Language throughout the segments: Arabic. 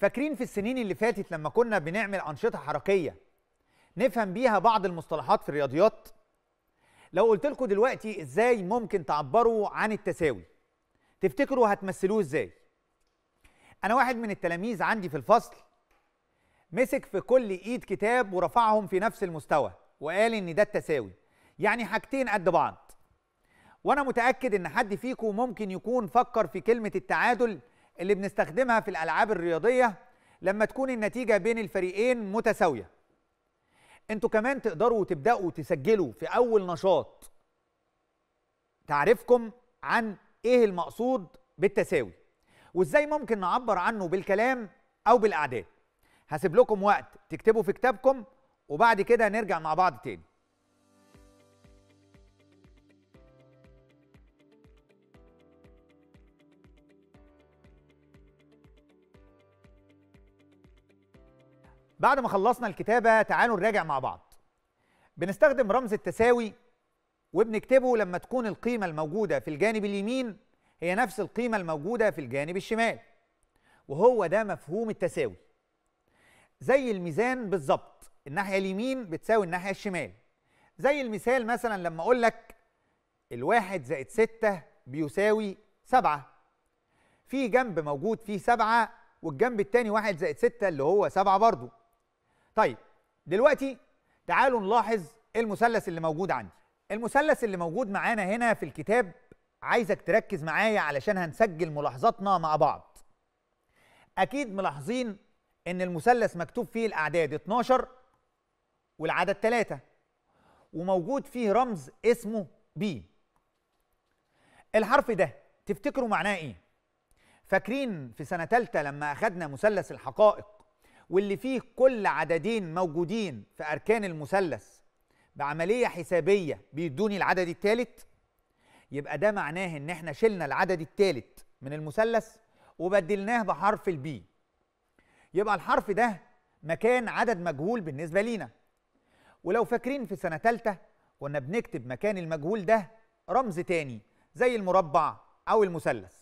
فاكرين في السنين اللي فاتت لما كنا بنعمل أنشطة حركية نفهم بيها بعض المصطلحات في الرياضيات لو قلت لكم دلوقتي ازاي ممكن تعبروا عن التساوي تفتكروا هتمثلوه ازاي انا واحد من التلاميذ عندي في الفصل مسك في كل ايد كتاب ورفعهم في نفس المستوى وقال ان ده التساوي يعني حاجتين قد بعض وانا متاكد ان حد فيكم ممكن يكون فكر في كلمه التعادل اللي بنستخدمها في الالعاب الرياضيه لما تكون النتيجه بين الفريقين متساويه انتوا كمان تقدروا تبداوا تسجلوا في اول نشاط تعريفكم عن ايه المقصود بالتساوي وازاي ممكن نعبر عنه بالكلام او بالاعداد هسيب لكم وقت تكتبوا في كتابكم وبعد كده نرجع مع بعض تاني بعد ما خلصنا الكتابة تعالوا نراجع مع بعض بنستخدم رمز التساوي وبنكتبه لما تكون القيمة الموجودة في الجانب اليمين هي نفس القيمة الموجودة في الجانب الشمال وهو ده مفهوم التساوي زي الميزان بالظبط الناحية اليمين بتساوي الناحية الشمال زي المثال مثلا لما أقول لك الواحد زائد ستة بيساوي سبعة في جنب موجود فيه سبعة والجنب التاني واحد زائد ستة اللي هو سبعة برضه طيب دلوقتي تعالوا نلاحظ المثلث اللي موجود عندي المثلث اللي موجود معانا هنا في الكتاب عايزك تركز معايا علشان هنسجل ملاحظاتنا مع بعض اكيد ملاحظين ان المثلث مكتوب فيه الاعداد 12 والعدد 3 وموجود فيه رمز اسمه بي الحرف ده تفتكروا معناه ايه فاكرين في سنه ثالثه لما اخذنا مثلث الحقائق واللي فيه كل عددين موجودين في أركان المثلث بعملية حسابية بيدوني العدد الثالث يبقى ده معناه إن إحنا شلنا العدد الثالث من المثلث وبدلناه بحرف البي يبقى الحرف ده مكان عدد مجهول بالنسبة لينا ولو فاكرين في سنة تالتة كنا بنكتب مكان المجهول ده رمز تاني زي المربع أو المثلث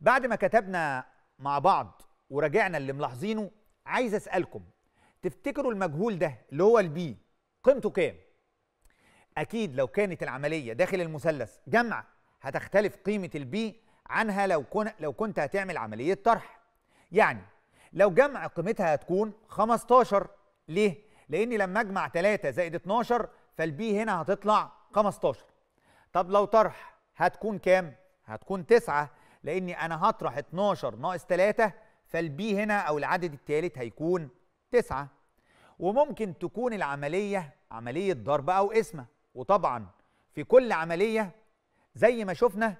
بعد ما كتبنا مع بعض وراجعنا اللي ملاحظينه عايز اسالكم تفتكروا المجهول ده اللي هو البي قيمته كام اكيد لو كانت العمليه داخل المثلث جمع هتختلف قيمه البي عنها لو كن لو كنت هتعمل عمليه طرح يعني لو جمع قيمتها هتكون 15 ليه لاني لما اجمع 3 زائد 12 فالبي هنا هتطلع 15 طب لو طرح هتكون كام هتكون 9 لاني انا هطرح 12 ناقص 3 فالبي هنا أو العدد الثالث هيكون تسعة وممكن تكون العملية عملية ضرب أو قسمة وطبعا في كل عملية زي ما شفنا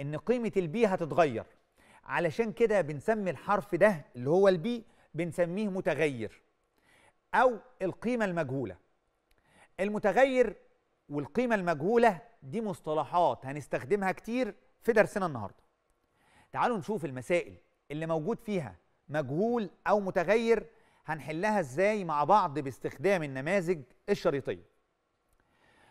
إن قيمة البي هتتغير علشان كده بنسمي الحرف ده اللي هو البي بنسميه متغير أو القيمة المجهولة المتغير والقيمة المجهولة دي مصطلحات هنستخدمها كتير في درسنا النهاردة تعالوا نشوف المسائل اللي موجود فيها مجهول او متغير هنحلها ازاي مع بعض باستخدام النماذج الشريطيه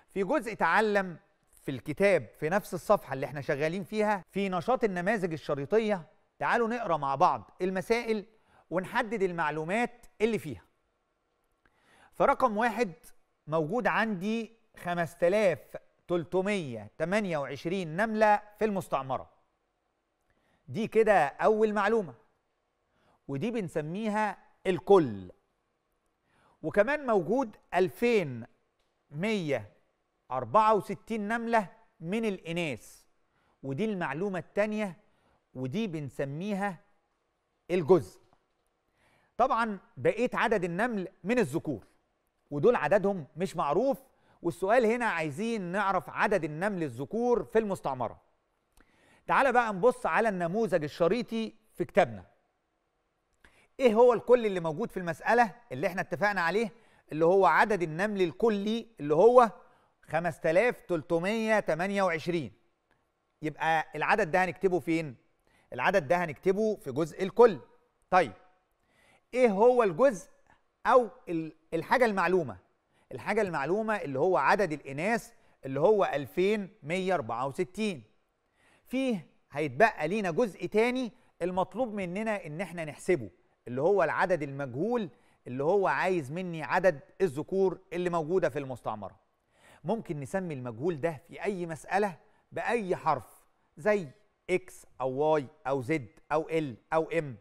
في جزء تعلم في الكتاب في نفس الصفحه اللي احنا شغالين فيها في نشاط النماذج الشريطيه تعالوا نقرا مع بعض المسائل ونحدد المعلومات اللي فيها فرقم واحد موجود عندي 5328 نملة في المستعمرة دي كده أول معلومة ودي بنسميها الكل وكمان موجود 2164 نملة من الإناث ودي المعلومة التانية ودي بنسميها الجزء طبعا بقيت عدد النمل من الذكور ودول عددهم مش معروف والسؤال هنا عايزين نعرف عدد النمل الذكور في المستعمره تعال بقى نبص على النموذج الشريطي في كتابنا ايه هو الكل اللي موجود في المسألة اللي احنا اتفقنا عليه اللي هو عدد النمل الكلي اللي هو 5328 يبقى العدد ده هنكتبه فين؟ العدد ده هنكتبه في جزء الكل طيب ايه هو الجزء او الحاجة المعلومة الحاجة المعلومة اللي هو عدد الإناث اللي هو 2164 فيه هيتبقى لينا جزء تاني المطلوب مننا ان احنا نحسبه اللي هو العدد المجهول اللي هو عايز مني عدد الذكور اللي موجوده في المستعمره ممكن نسمي المجهول ده في اي مساله باي حرف زي اكس او واي او زد او ال او ام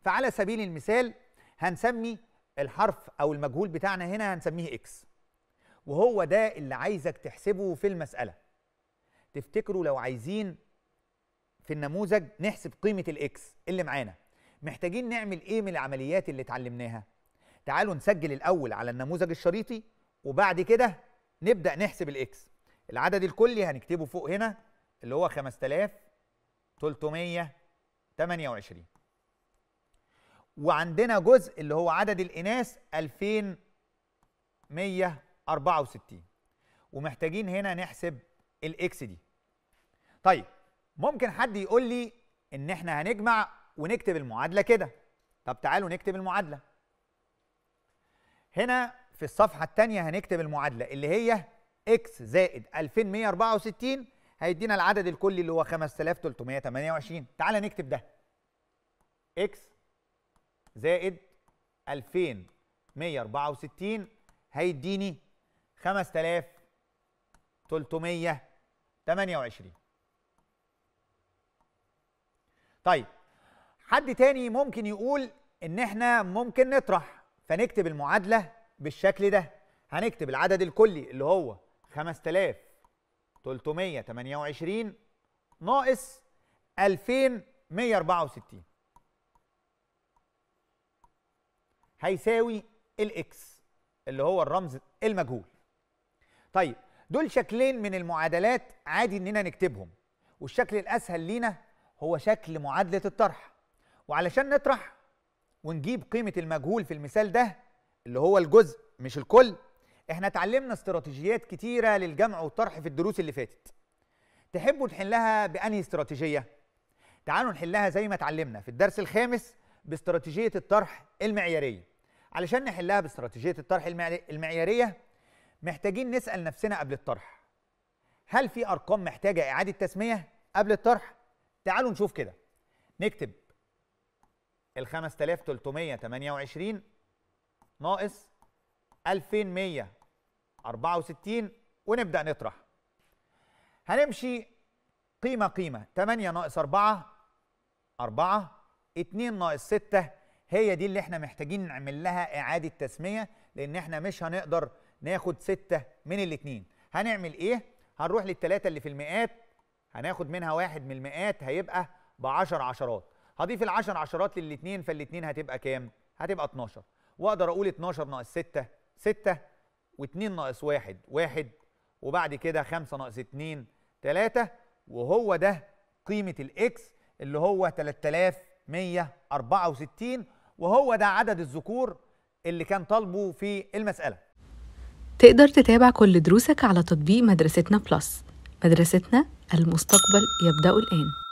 فعلى سبيل المثال هنسمي الحرف او المجهول بتاعنا هنا هنسميه اكس وهو ده اللي عايزك تحسبه في المساله تفتكروا لو عايزين في النموذج نحسب قيمه الاكس اللي معانا محتاجين نعمل ايه من العمليات اللي اتعلمناها تعالوا نسجل الاول على النموذج الشريطي وبعد كده نبدا نحسب الاكس العدد الكلي هنكتبه فوق هنا اللي هو 5328 وعندنا جزء اللي هو عدد الاناث 2164 ومحتاجين هنا نحسب الاكس دي طيب ممكن حد يقول لي ان احنا هنجمع ونكتب المعادله كده طب تعالوا نكتب المعادله هنا في الصفحه الثانيه هنكتب المعادله اللي هي اكس زائد 2164 هيدينا العدد الكلي اللي هو 5328 تعال نكتب ده اكس زائد 2164 هيديني 5328 طيب حد تاني ممكن يقول ان احنا ممكن نطرح فنكتب المعادله بالشكل ده هنكتب العدد الكلي اللي هو 5328 ناقص 2164 هيساوي الاكس اللي هو الرمز المجهول طيب دول شكلين من المعادلات عادي اننا نكتبهم والشكل الاسهل لينا هو شكل معادلة الطرح وعلشان نطرح ونجيب قيمة المجهول في المثال ده اللي هو الجزء مش الكل احنا اتعلمنا استراتيجيات كتيرة للجمع والطرح في الدروس اللي فاتت تحبوا نحلها بأنهي استراتيجية؟ تعالوا نحلها زي ما اتعلمنا في الدرس الخامس باستراتيجية الطرح المعيارية علشان نحلها باستراتيجية الطرح المعيارية محتاجين نسأل نفسنا قبل الطرح هل في أرقام محتاجة إعادة تسمية قبل الطرح؟ تعالوا نشوف كده نكتب ال 5328 ناقص 2164 ونبدأ نطرح هنمشي قيمة قيمة 8 ناقص 4 4 2 ناقص 6 هي دي اللي احنا محتاجين نعمل لها إعادة تسمية لأن احنا مش هنقدر ناخد 6 من الاتنين هنعمل ايه؟ هنروح للتلاتة اللي في المئات هناخد منها واحد من المئات هيبقى ب 10 عشرات هضيف ال 10 عشرات للاثنين فالاثنين هتبقى كام؟ هتبقى 12 واقدر اقول 12 ناقص 6 6 و2 ناقص 1 1 وبعد كده 5 ناقص 2 3 وهو ده قيمه الاكس اللي هو 3164 وهو ده عدد الذكور اللي كان طالبه في المساله. تقدر تتابع كل دروسك على تطبيق مدرستنا بلس. مدرستنا المستقبل يبدأ الآن